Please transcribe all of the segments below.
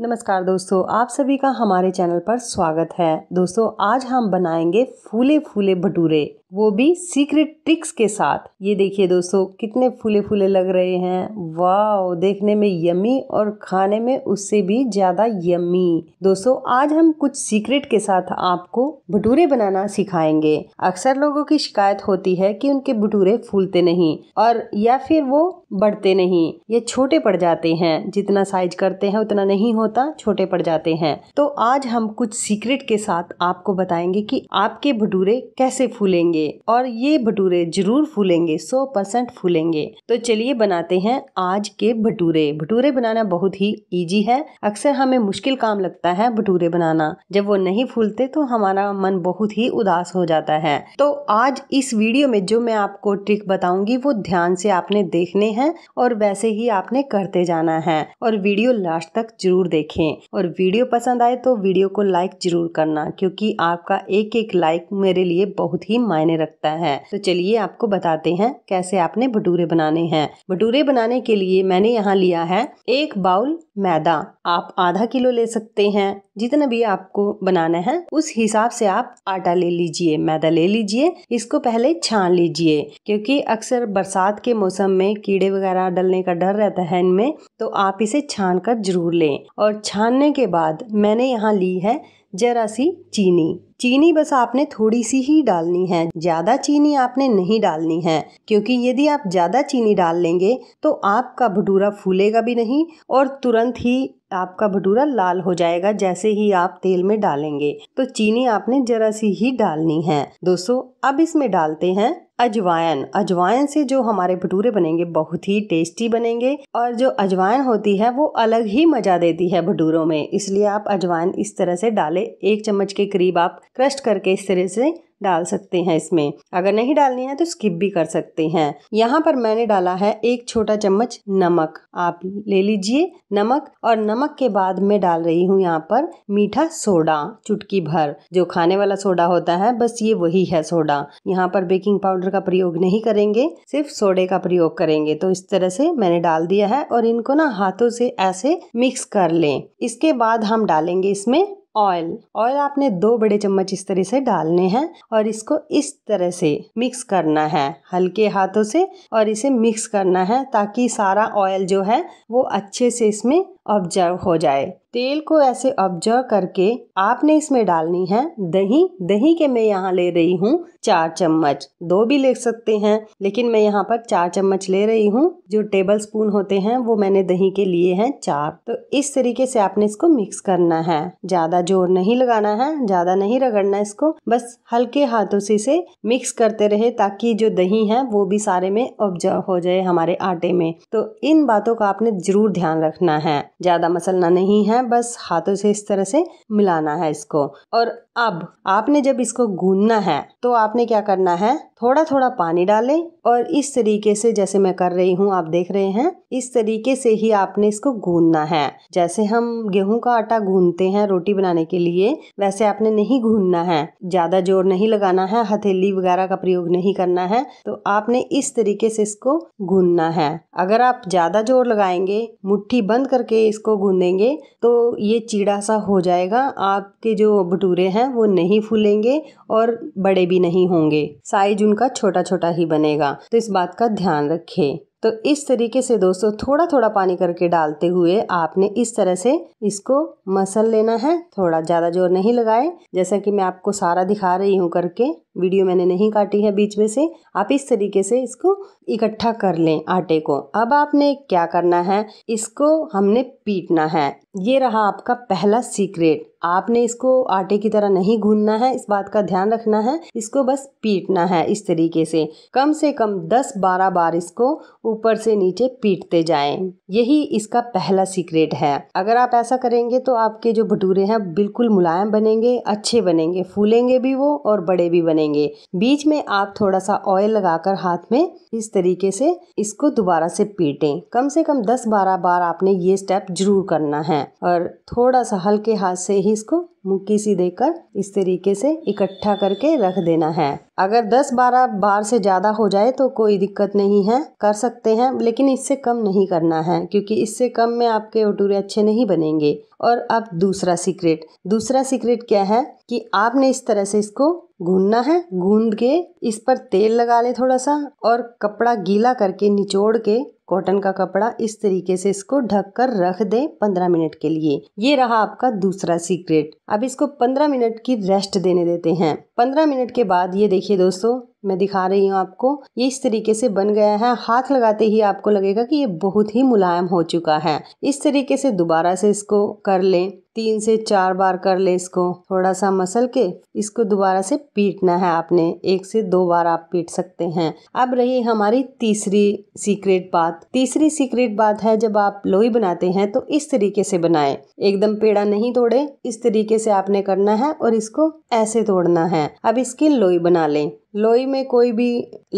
नमस्कार दोस्तों आप सभी का हमारे चैनल पर स्वागत है दोस्तों आज हम बनाएंगे फूले फूले भटूरे वो भी सीक्रेट ट्रिक्स के साथ ये देखिए दोस्तों कितने फूले फूले लग रहे हैं वाह देखने में यमी और खाने में उससे भी ज्यादा यमी दोस्तों आज हम कुछ सीक्रेट के साथ आपको भटूरे बनाना सिखाएंगे अक्सर लोगों की शिकायत होती है कि उनके भटूरे फूलते नहीं और या फिर वो बढ़ते नहीं ये छोटे पड़ जाते हैं जितना साइज करते हैं उतना नहीं होता छोटे पड़ जाते हैं तो आज हम कुछ सीक्रेट के साथ आपको बताएंगे कि आपके भटूरे कैसे फूलेंगे फूलेंगे और ये भटूरे जरूर फूलेंगे सौ परसेंट फूलेंगे तो चलिए बनाते हैं आज के भटूरे भटूरे बनाना बहुत ही ईजी है अक्सर हमें मुश्किल काम लगता है भटूरे बनाना जब वो नहीं फूलते तो हमारा मन बहुत ही उदास हो जाता है तो आज इस वीडियो में जो मैं आपको ट्रिक बताऊंगी वो ध्यान से आपने देखने हैं और वैसे ही आपने करते जाना है और वीडियो लास्ट तक जरूर देखें और वीडियो पसंद आए तो वीडियो को लाइक जरूर करना क्योंकि आपका एक एक लाइक मेरे लिए बहुत ही मायने मायने रखता है तो चलिए आपको बताते हैं कैसे आपने भटूरे बनाने हैं भटूरे बनाने के लिए मैंने यहाँ लिया है एक बाउल मैदा आप आधा किलो ले सकते हैं जितना भी आपको बनाना है उस हिसाब से आप आटा ले लीजिए मैदा ले लीजिए इसको पहले छान लीजिए क्योंकि अक्सर बरसात के मौसम में कीड़े वगैरह डलने का डर रहता है इनमें तो आप इसे छान कर जरूर लें और छानने के बाद मैंने यहाँ ली है जरा सी चीनी चीनी बस आपने थोड़ी सी ही डालनी है ज़्यादा चीनी आपने नहीं डालनी है क्योंकि यदि आप ज़्यादा चीनी डाल लेंगे तो आपका भटूरा फूलेगा भी नहीं और तुरंत ही आपका भटूरा लाल हो जाएगा जैसे ही आप तेल में डालेंगे तो चीनी आपने जरा सी ही डालनी है दोस्तों अब इसमें डालते हैं अजवाइन अजवाइन से जो हमारे भटूरे बनेंगे बहुत ही टेस्टी बनेंगे और जो अजवाइन होती है वो अलग ही मजा देती है भटूरों में इसलिए आप अजवाइन इस तरह से डालें एक चम्मच के करीब आप क्रश करके इस तरह से डाल सकते हैं इसमें अगर नहीं डालनी है तो स्किप भी कर सकते हैं यहाँ पर मैंने डाला है एक छोटा चम्मच नमक आप ले लीजिए नमक और नमक के बाद मैं डाल रही हूँ यहाँ पर मीठा सोडा चुटकी भर जो खाने वाला सोडा होता है बस ये वही है सोडा यहाँ पर बेकिंग पाउडर का प्रयोग नहीं करेंगे सिर्फ सोडे का प्रयोग करेंगे तो इस तरह से मैंने डाल दिया है और इनको ना हाथों से ऐसे मिक्स कर लें इसके बाद हम डालेंगे इसमें ऑयल ऑयल आपने दो बड़े चम्मच इस तरह से डालने हैं और इसको इस तरह से मिक्स करना है हल्के हाथों से और इसे मिक्स करना है ताकि सारा ऑयल जो है वो अच्छे से इसमें ऑब्जर्व हो जाए तेल को ऐसे ऑब्जर्व करके आपने इसमें डालनी है दही दही के मैं यहाँ ले रही हूँ चार चम्मच दो भी ले सकते हैं लेकिन मैं यहाँ पर चार चम्मच ले रही हूँ जो टेबल स्पून होते हैं वो मैंने दही के लिए हैं चार तो इस तरीके से आपने इसको मिक्स करना है ज्यादा जोर नहीं लगाना है ज्यादा नहीं रगड़ना इसको बस हल्के हाथों से इसे मिक्स करते रहे ताकि जो दही है वो भी सारे में ऑब्जर्व हो जाए हमारे आटे में तो इन बातों का आपने जरूर ध्यान रखना है ज्यादा मसलना नहीं है बस हाथों से इस तरह से मिलाना है इसको और अब आपने जब इसको गूंदना है तो आपने क्या करना है थोड़ा थोड़ा पानी डालें और इस तरीके से जैसे मैं कर रही हूँ आप देख रहे हैं इस तरीके से ही आपने इसको गूंदना है जैसे हम गेहूं का आटा गूंदते हैं रोटी बनाने के लिए वैसे आपने नहीं गूंदना है ज्यादा जोर नहीं लगाना है हथेली वगैरह का प्रयोग नहीं करना है तो आपने इस तरीके से इसको गूंदना है अगर आप ज्यादा जोर लगाएंगे मुठ्ठी बंद करके इसको गूंदेंगे तो ये चीड़ा सा हो जाएगा आपके जो भटूरे हैं वो नहीं फूलेंगे और बड़े भी नहीं होंगे साइज उनका छोटा छोटा ही बनेगा तो इस बात का ध्यान रखें तो इस तरीके से दोस्तों थोड़ा थोड़ा पानी करके डालते हुए आपने इस तरह से इसको मसल लेना है थोड़ा ज़्यादा जोर नहीं लगाए जैसा कि मैं आपको सारा दिखा रही हूँ करके वीडियो मैंने नहीं काटी है बीच में से आप इस तरीके से इसको इकट्ठा कर लें आटे को अब आपने क्या करना है इसको हमने पीटना है ये रहा आपका पहला सीक्रेट आपने इसको आटे की तरह नहीं गूंदना है इस बात का ध्यान रखना है इसको बस पीटना है इस तरीके से कम से कम 10-12 बार इसको ऊपर से नीचे पीटते जाएं यही इसका पहला सीक्रेट है अगर आप ऐसा करेंगे तो आपके जो भटूरे हैं बिल्कुल मुलायम बनेंगे अच्छे बनेंगे फूलेंगे भी वो और बड़े भी बनेंगे लेंगे बीच में आप थोड़ा सा ऑयल लगाकर हाथ में इस तरीके से इसको दोबारा से पीटें कम से कम 10-12 बार आपने ये स्टेप जरूर करना है और थोड़ा सा हल्के हाथ से ही इसको मुक्की सी देकर इस तरीके से इकट्ठा करके रख देना है अगर 10-12 बार से ज़्यादा हो जाए तो कोई दिक्कत नहीं है कर सकते हैं लेकिन इससे कम नहीं करना है क्योंकि इससे कम में आपके भटूरे अच्छे नहीं बनेंगे और अब दूसरा सीक्रेट दूसरा सीक्रेट क्या है कि आपने इस तरह से इसको गूंदना है गूंद के इस पर तेल लगा ले थोड़ा सा और कपड़ा गीला करके निचोड़ के कॉटन का कपड़ा इस तरीके से इसको ढक कर रख दें पंद्रह मिनट के लिए ये रहा आपका दूसरा सीक्रेट अब इसको पंद्रह मिनट की रेस्ट देने देते हैं पंद्रह मिनट के बाद ये देखिए दोस्तों मैं दिखा रही हूँ आपको ये इस तरीके से बन गया है हाथ लगाते ही आपको लगेगा कि ये बहुत ही मुलायम हो चुका है इस तरीके से दोबारा से इसको कर लें तीन से चार बार कर ले इसको थोड़ा सा मसल के इसको दोबारा से पीटना है आपने एक से दो बार आप पीट सकते हैं अब रही हमारी तीसरी सीक्रेट बात तीसरी सीक्रेट बात है जब आप लोई बनाते हैं तो इस तरीके से बनाए एकदम पेड़ा नहीं तोड़े इस तरीके से आपने करना है और इसको ऐसे तोड़ना है है अब इसकी लोई बना लें लोई में कोई भी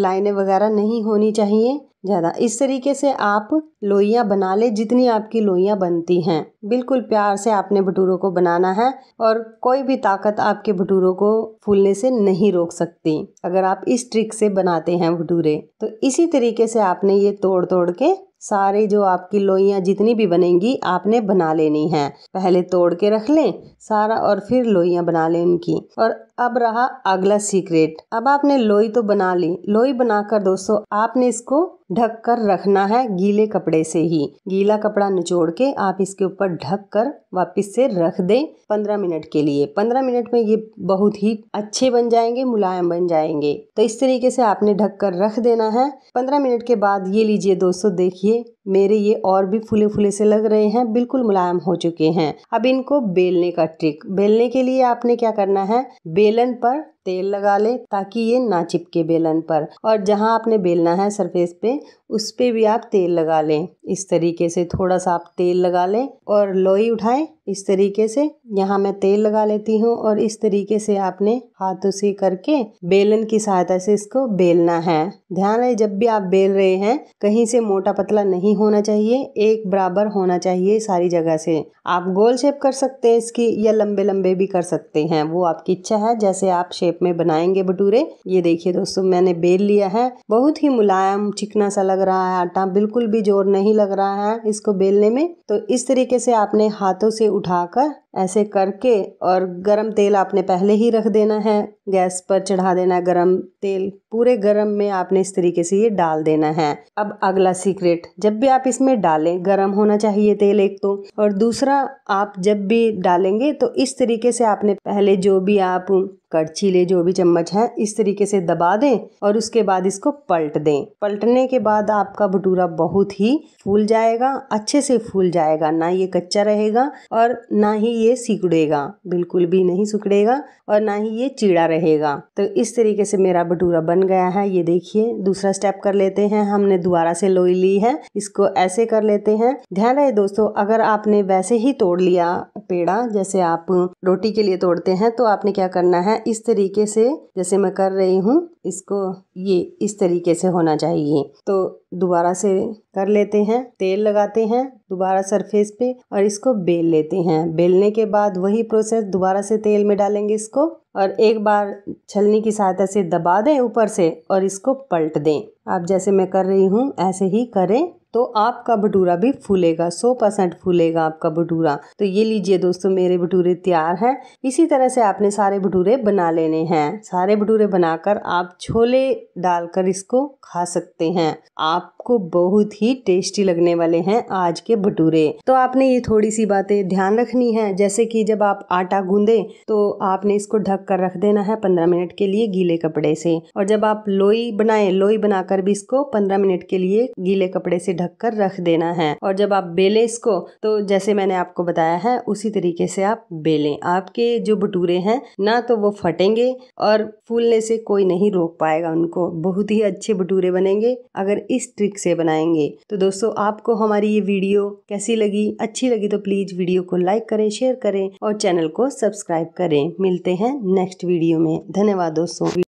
लाइनें वगैरह नहीं होनी चाहिए ज़्यादा इस तरीके से आप लोइयाँ बना ले जितनी आपकी लोइयाँ बनती हैं बिल्कुल प्यार से आपने भटूरों को बनाना है और कोई भी ताकत आपके भटूरों को फूलने से नहीं रोक सकती अगर आप इस ट्रिक से बनाते हैं भटूरे तो इसी तरीके से आपने ये तोड़ तोड़ के सारे जो आपकी लोइयाँ जितनी भी बनेंगी आपने बना लेनी है पहले तोड़ के रख लें सारा और फिर लोइयाँ बना लें उनकी और अब रहा अगला सीक्रेट अब आपने लोई तो बना ली लोई बनाकर दोस्तों आपने इसको ढक कर रखना है गीले कपड़े से ही गीला कपड़ा निचोड़ के आप इसके ऊपर ढक कर वापिस से रख दें पंद्रह मिनट के लिए पंद्रह मिनट में ये बहुत ही अच्छे बन जाएंगे मुलायम बन जाएंगे तो इस तरीके से आपने ढक कर रख देना है पंद्रह मिनट के बाद ये लीजिए दोस्तों देखिए मेरे ये और भी फूले फूले से लग रहे हैं बिल्कुल मुलायम हो चुके हैं अब इनको बेलने का ट्रिक बेलने के लिए आपने क्या करना है बेलन पर तेल लगा लें ताकि ये ना चिपके बेलन पर और जहाँ आपने बेलना है सरफेस पे उस पे भी आप तेल लगा लें इस तरीके से थोड़ा सा आप तेल लगा लें और लोई उठाएं इस तरीके से यहाँ मैं तेल लगा लेती हूँ और इस तरीके से आपने हाथों से करके बेलन की सहायता से इसको बेलना है ध्यान रहे जब भी आप बेल रहे हैं कहीं से मोटा पतला नहीं होना चाहिए एक बराबर होना चाहिए सारी जगह से आप गोल शेप कर सकते हैं इसकी या लंबे लंबे भी कर सकते हैं वो आपकी इच्छा है जैसे आप शेप शेप में बनाएंगे भटूरे ये देखिए दोस्तों मैंने बेल लिया है बहुत ही मुलायम चिकना सा लग रहा है आटा बिल्कुल भी जोर नहीं लग रहा है इसको बेलने में तो इस तरीके से आपने हाथों से उठाकर ऐसे करके और गरम तेल आपने पहले ही रख देना है गैस पर चढ़ा देना गरम तेल पूरे गरम में आपने इस तरीके से ये डाल देना है अब अगला सीक्रेट जब भी आप इसमें डालें गरम होना चाहिए तेल एक तो और दूसरा आप जब भी डालेंगे तो इस तरीके से आपने पहले जो भी आप कड़छी ले जो भी चम्मच है इस तरीके से दबा दें और उसके बाद इसको पलट दें पलटने के बाद आपका भटूरा बहुत ही फूल जाएगा अच्छे से फूल जाएगा ना ये कच्चा रहेगा और ना ही ये सिकड़ेगा बिल्कुल भी नहीं सिकड़ेगा और ना ही ये चीड़ा रहेगा तो इस तरीके से मेरा भटूरा बन गया है ये देखिए दूसरा स्टेप कर लेते हैं हमने दोबारा से लोई ली है इसको ऐसे कर लेते हैं ध्यान रहे दोस्तों अगर आपने वैसे ही तोड़ लिया पेड़ा जैसे आप रोटी के लिए तोड़ते हैं तो आपने क्या करना है इस तरीके से जैसे मैं कर रही हूँ इसको ये इस तरीके से होना चाहिए तो दोबारा से कर लेते हैं तेल लगाते हैं दोबारा सरफेस पे और इसको बेल लेते हैं बेलने के बाद वही प्रोसेस दोबारा से तेल में डालेंगे इसको और एक बार छलनी की सहायता से दबा दें ऊपर से और इसको पलट दें आप जैसे मैं कर रही हूँ ऐसे ही करें तो आपका भटूरा भी फूलेगा सौ परसेंट फूलेगा आपका भटूरा तो ये लीजिए दोस्तों मेरे भटूरे तैयार हैं इसी तरह से आपने सारे भटूरे बना लेने हैं सारे भटूरे बनाकर आप छोले डालकर इसको खा सकते हैं आपको बहुत ही टेस्टी लगने वाले हैं आज के भटूरे तो आपने ये थोड़ी सी बातें ध्यान रखनी है जैसे कि जब आप आटा गूंदे तो आपने इसको ढक कर रख देना है पंद्रह मिनट के लिए गीले कपड़े से और जब आप लोई बनाए लोई बनाकर भी इसको पंद्रह मिनट के लिए गीले कपड़े से ढककर रख देना है और जब आप बेलें इसको तो जैसे मैंने आपको बताया है उसी तरीके से आप बेलें आपके जो भटूरे हैं ना तो वो फटेंगे और फूलने से कोई नहीं रोक पाएगा उनको बहुत ही अच्छे भटूरे बनेंगे अगर इस ट्रिक से बनाएंगे तो दोस्तों आपको हमारी ये वीडियो कैसी लगी अच्छी लगी तो प्लीज़ वीडियो को लाइक करें शेयर करें और चैनल को सब्सक्राइब करें मिलते हैं नेक्स्ट वीडियो में धन्यवाद दोस्तों